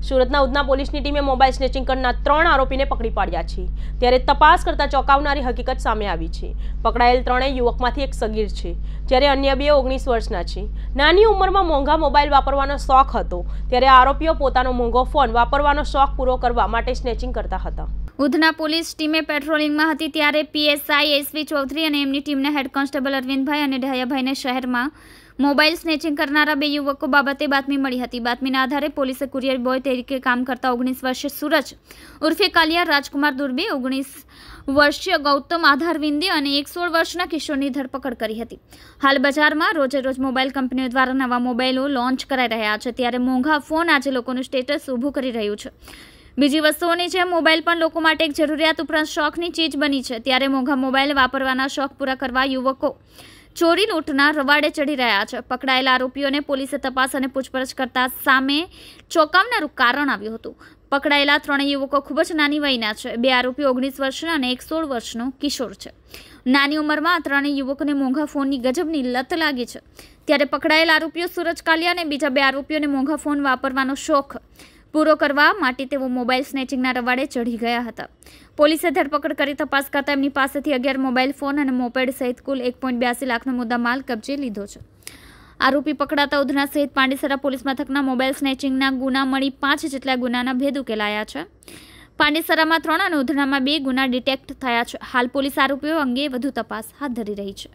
સુરતના ઉધના પોલીસની ટીમે મોબાઈલ સ્નેચિંગ કરનાર ત્રણ આરોપીને પકડી પાડ્યા છે ત્યારે તપાસ કરતા ચોંકાવનારી હકીકત સામે આવી છે પકડાયેલ ત્રણેય યુવકમાંથી એક સગીર છે જ્યારે અન્ય બે ઓગણીસ વર્ષના છે નાની ઉંમરમાં મોંઘા મોબાઈલ વાપરવાનો શોખ હતો ત્યારે આરોપીઓ પોતાનો મોંઘો ફોન વાપરવાનો શોખ પૂરો કરવા માટે સ્નેચિંગ કરતા હતા ઉધના પોલીસ ટીમે પેટ્રોલિંગમાં હતી ત્યારે પીએસઆઈ એસવી ચૌધરી અને એમની ટીમના હેડ કોન્સ્ટેબલ અરવિંદભાઈ અને ઢાયાભાઈને શહેરમાં મોબાઈલ સ્નેચિંગ કરનારા બે યુવકો બાબતે બાતમી મળી હતી બાતમીના આધારે પોલીસે કુરિયર બોય તરીકે કામ કરતા ઓગણીસ વર્ષીય સુરજ ઉર્ફે કાલિયા રાજકુમાર દુર્બે ઓગણીસ વર્ષીય ગૌતમ આધારવિંદે અને એક સોળ વર્ષના કિશોરની ધરપકડ કરી હતી હાલ બજારમાં રોજે રોજ મોબાઈલ કંપનીઓ દ્વારા નવા મોબાઈલો લોન્ચ કરાઈ રહ્યા છે ત્યારે મોંઘા ફોન આજે લોકોનું સ્ટેટસ ઊભું કરી રહ્યું છે બીજી વસ્તુઓની જેમ મોબાઈલ પણ લોકો માટે એક જરૂરિયાત ઉપરાંત શોખની ચીજ બની છે ત્યારે મોંઘા મોબાઈલ વાપરવાના શોખ પૂરા કરવા યુવકો ચોરી લૂંટના રવાડે ચડી રહ્યા છે પકડાયેલા આરોપીઓને પોલીસે તપાસ અને પૂછપરછ કરતા સામે ચોંકાવનારું કારણ આવ્યું હતું પકડાયેલા ત્રણેય યુવકો ખૂબ જ નાની વયના છે બે આરોપી ઓગણીસ વર્ષના અને એક સોળ વર્ષનો કિશોર છે નાની ઉંમરમાં આ ત્રણેય યુવકોને મોંઘા ફોનની ગજબની લત લાગી છે ત્યારે પકડાયેલા આરોપીઓ સુરજ કાલિયા અને બીજા બે આરોપીઓને મોંઘા ફોન વાપરવાનો શોખ પૂરો કરવા માટે તેઓ મોબાઈલ સ્નેચિંગના રવાડે ચઢી ગયા હતા પોલીસે ધરપકડ કરી તપાસ કરતાં એમની પાસેથી અગિયાર મોબાઈલ ફોન અને મોપેડ સહિત કુલ એક પોઈન્ટ બ્યાસી લાખનો મુદ્દામાલ કબજે લીધો છે આરોપી પકડાતા ઉધના સહિત પાંડેસરા પોલીસ મથકના મોબાઈલ સ્નેચિંગના ગુના મળી પાંચ જેટલા ગુનાના ભેદ ઉકેલાયા છે પાંડેસરામાં ત્રણ અને ઉધનામાં બે ગુના ડિટેક્ટ થયા છે હાલ પોલીસ આરોપીઓ અંગે વધુ તપાસ હાથ ધરી રહી છે